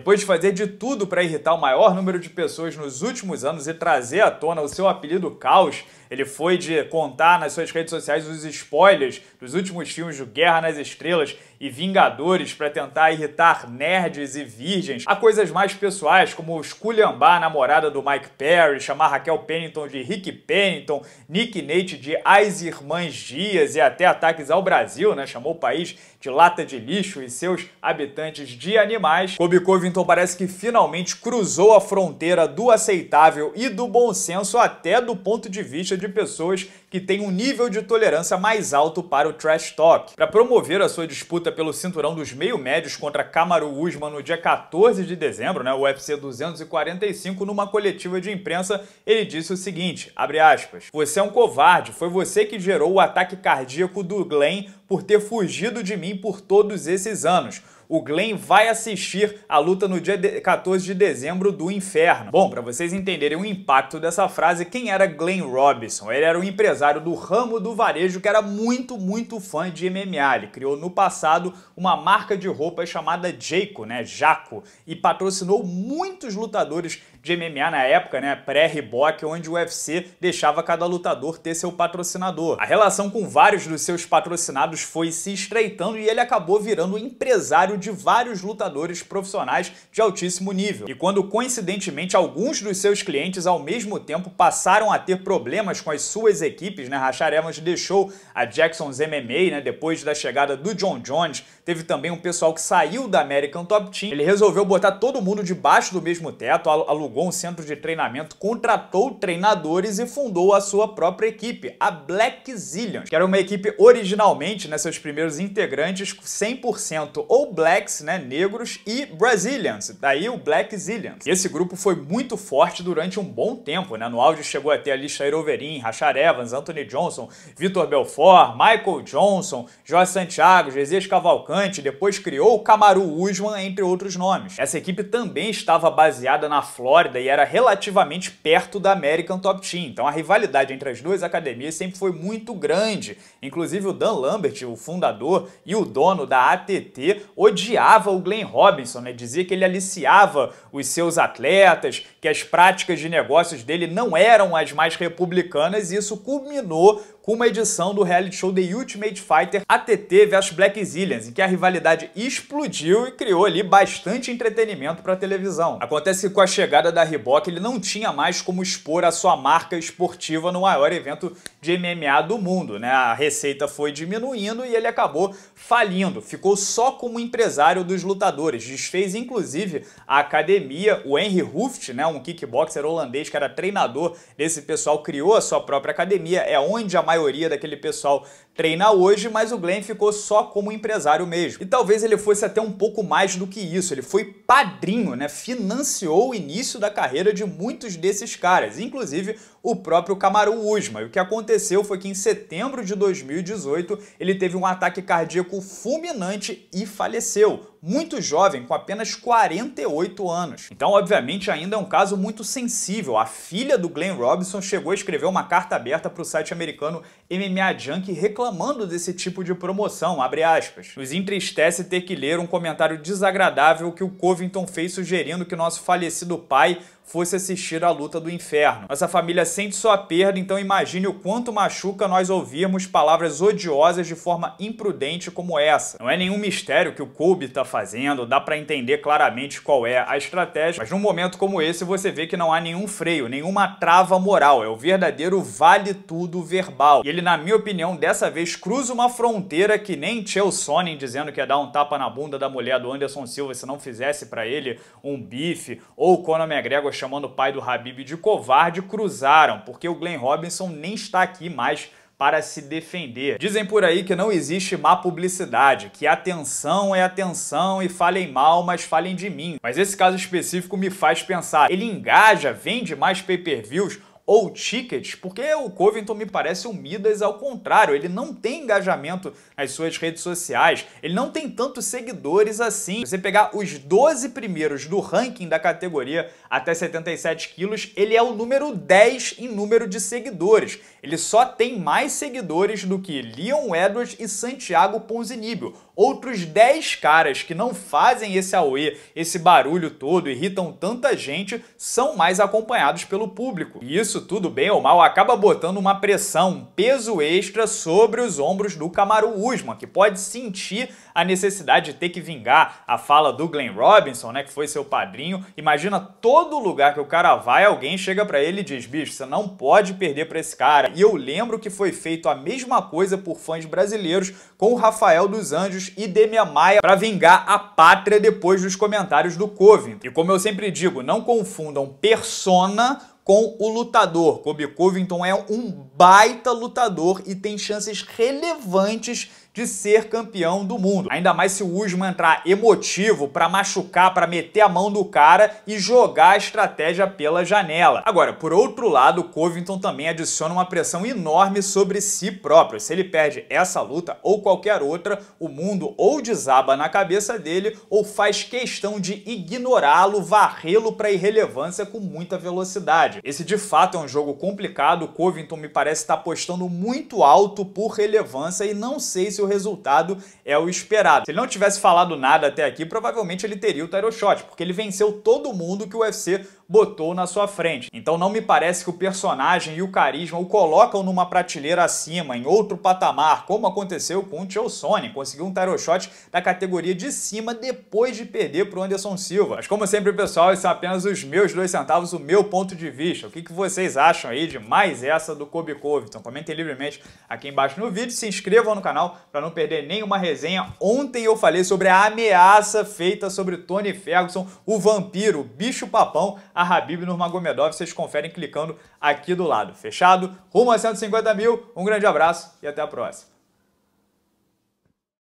Depois de fazer de tudo para irritar o maior número de pessoas nos últimos anos e trazer à tona o seu apelido Caos, ele foi de contar nas suas redes sociais os spoilers dos últimos filmes do Guerra nas Estrelas e Vingadores para tentar irritar nerds e virgens a coisas mais pessoais, como esculhambar a namorada do Mike Perry, chamar Raquel Pennington de Rick Pennington, Nick Nate de As Irmãs Dias e até ataques ao Brasil, né? Chamou o país de lata de lixo e seus habitantes de animais. Kobe Covington parece que finalmente cruzou a fronteira do aceitável e do bom senso até do ponto de vista de pessoas que têm um nível de tolerância mais alto para o trash talk. Para promover a sua disputa pelo cinturão dos meio-médios contra Kamaru Usman no dia 14 de dezembro, né, o UFC 245, numa coletiva de imprensa, ele disse o seguinte, aspas, Você é um covarde, foi você que gerou o ataque cardíaco do Glenn por ter fugido de mim por todos esses anos o Glenn vai assistir a luta no dia 14 de dezembro do Inferno. Bom, para vocês entenderem o impacto dessa frase, quem era Glenn Robinson? Ele era um empresário do ramo do varejo que era muito, muito fã de MMA. Ele criou no passado uma marca de roupas chamada Jaco, né, Jaco, e patrocinou muitos lutadores de MMA na época, né, pré-reboque, onde o UFC deixava cada lutador ter seu patrocinador. A relação com vários dos seus patrocinados foi se estreitando e ele acabou virando empresário de vários lutadores profissionais de altíssimo nível. E quando coincidentemente alguns dos seus clientes ao mesmo tempo passaram a ter problemas com as suas equipes, né, Rachar Evans deixou a Jackson's MMA, né, depois da chegada do John Jones, teve também um pessoal que saiu da American Top Team, ele resolveu botar todo mundo debaixo do mesmo teto, alugou alugou um centro de treinamento, contratou treinadores e fundou a sua própria equipe, a Black Zillions, que era uma equipe originalmente, né, seus primeiros integrantes, 100% ou blacks, né, negros, e Brazilians, daí o Black Zillions. E esse grupo foi muito forte durante um bom tempo, né, no áudio chegou a ter a lista Iroverin, Rachar Evans, Anthony Johnson, Vitor Belfort, Michael Johnson, Jorge Santiago, Jesus Cavalcante, depois criou o Camaru Usman, entre outros nomes. Essa equipe também estava baseada na Flórida, Flórida e era relativamente perto da American Top Team. Então a rivalidade entre as duas academias sempre foi muito grande. Inclusive o Dan Lambert, o fundador e o dono da ATT, odiava o Glenn Robinson, né? Dizia que ele aliciava os seus atletas, que as práticas de negócios dele não eram as mais republicanas e isso culminou com uma edição do reality show The Ultimate Fighter ATT vs Black Zillions, em que a rivalidade explodiu e criou ali bastante entretenimento para a televisão. Acontece que com a chegada da Reebok, ele não tinha mais como expor a sua marca esportiva no maior evento de MMA do mundo, né? A receita foi diminuindo e ele acabou falindo, ficou só como empresário dos lutadores, desfez inclusive a academia, o Henry Hooft, né, um kickboxer holandês que era treinador desse pessoal, criou a sua própria academia, é onde a maioria maioria daquele pessoal treina hoje, mas o Glenn ficou só como empresário mesmo. E talvez ele fosse até um pouco mais do que isso, ele foi padrinho, né? Financiou o início da carreira de muitos desses caras, inclusive o próprio Camaro Usma. E o que aconteceu foi que em setembro de 2018 ele teve um ataque cardíaco fulminante e faleceu muito jovem, com apenas 48 anos. Então, obviamente, ainda é um caso muito sensível. A filha do Glenn Robinson chegou a escrever uma carta aberta para o site americano MMA Junkie reclamando reclamando desse tipo de promoção, abre aspas. Nos entristece ter que ler um comentário desagradável que o Covington fez sugerindo que nosso falecido pai fosse assistir à luta do inferno. Nossa família sente sua perda, então imagine o quanto machuca nós ouvirmos palavras odiosas de forma imprudente como essa. Não é nenhum mistério que o Kobe tá fazendo, dá para entender claramente qual é a estratégia, mas num momento como esse você vê que não há nenhum freio, nenhuma trava moral, é o verdadeiro vale tudo verbal. E ele, na minha opinião, dessa vez cruza uma fronteira que nem Chael Sonnen dizendo que ia dar um tapa na bunda da mulher do Anderson Silva se não fizesse para ele um bife, ou Conor McGregor chamando o pai do Habib de covarde, cruzaram, porque o Glenn Robinson nem está aqui mais para se defender. Dizem por aí que não existe má publicidade, que atenção é atenção e falem mal, mas falem de mim. Mas esse caso específico me faz pensar, ele engaja, vende mais pay-per-views ou tickets, porque o Covington me parece um Midas ao contrário, ele não tem engajamento nas suas redes sociais, ele não tem tantos seguidores assim. Se você pegar os 12 primeiros do ranking da categoria até 77 quilos, ele é o número 10 em número de seguidores. Ele só tem mais seguidores do que Leon Edwards e Santiago Ponzinibio. Outros 10 caras que não fazem esse AOE, esse barulho todo, irritam tanta gente, são mais acompanhados pelo público. E isso isso tudo, bem ou mal, acaba botando uma pressão, um peso extra sobre os ombros do Kamaru Usman, que pode sentir a necessidade de ter que vingar a fala do Glenn Robinson, né, que foi seu padrinho. Imagina todo lugar que o cara vai, alguém chega para ele e diz: "Bicho, você não pode perder para esse cara". E eu lembro que foi feito a mesma coisa por fãs brasileiros com o Rafael dos Anjos e Demia Maia para vingar a pátria depois dos comentários do Covid E como eu sempre digo, não confundam persona com o lutador. Kobe Covington é um baita lutador e tem chances relevantes de ser campeão do mundo. Ainda mais se o Usman entrar emotivo para machucar, para meter a mão do cara e jogar a estratégia pela janela. Agora, por outro lado, Covington também adiciona uma pressão enorme sobre si próprio. Se ele perde essa luta ou qualquer outra, o mundo ou desaba na cabeça dele ou faz questão de ignorá-lo, varrê-lo para irrelevância com muita velocidade. Esse de fato é um jogo complicado, o Covington me parece estar tá apostando muito alto por relevância e não sei se o resultado é o esperado. Se ele não tivesse falado nada até aqui, provavelmente ele teria o title shot, porque ele venceu todo mundo que o UFC botou na sua frente. Então não me parece que o personagem e o carisma o colocam numa prateleira acima, em outro patamar, como aconteceu com o Tio Sonnen, conseguiu um tarot shot da categoria de cima depois de perder para o Anderson Silva. Mas como sempre, pessoal, esses são é apenas os meus dois centavos, o meu ponto de vista. O que, que vocês acham aí de mais essa do Kobe Covington? Comentem livremente aqui embaixo no vídeo, se inscrevam no canal para não perder nenhuma resenha. Ontem eu falei sobre a ameaça feita sobre Tony Ferguson, o vampiro, o bicho papão, a Habib Nurmagomedov. Vocês conferem clicando aqui do lado. Fechado? Rumo a 150 mil. Um grande abraço e até a próxima.